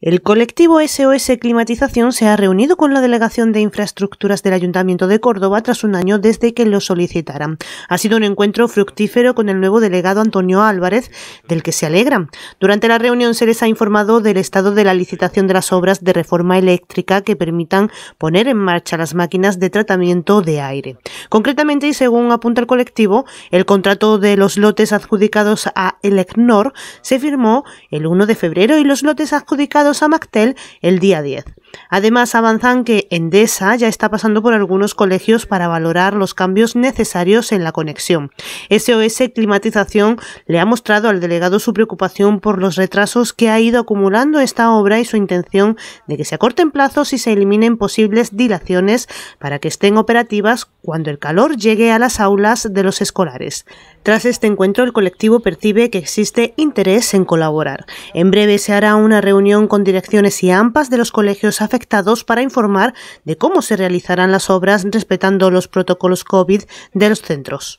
El colectivo SOS Climatización se ha reunido con la Delegación de Infraestructuras del Ayuntamiento de Córdoba tras un año desde que lo solicitaran. Ha sido un encuentro fructífero con el nuevo delegado Antonio Álvarez, del que se alegran. Durante la reunión se les ha informado del estado de la licitación de las obras de reforma eléctrica que permitan poner en marcha las máquinas de tratamiento de aire. Concretamente, y según apunta el colectivo, el contrato de los lotes adjudicados a Elecnor se firmó el 1 de febrero y los lotes adjudicados adjudicados a Mactel el día 10. Además, avanzan que Endesa ya está pasando por algunos colegios para valorar los cambios necesarios en la conexión. SOS Climatización le ha mostrado al delegado su preocupación por los retrasos que ha ido acumulando esta obra y su intención de que se acorten plazos y se eliminen posibles dilaciones para que estén operativas cuando el calor llegue a las aulas de los escolares. Tras este encuentro, el colectivo percibe que existe interés en colaborar. En breve se hará una reunión con direcciones y AMPAs de los colegios afectados para informar de cómo se realizarán las obras respetando los protocolos COVID de los centros.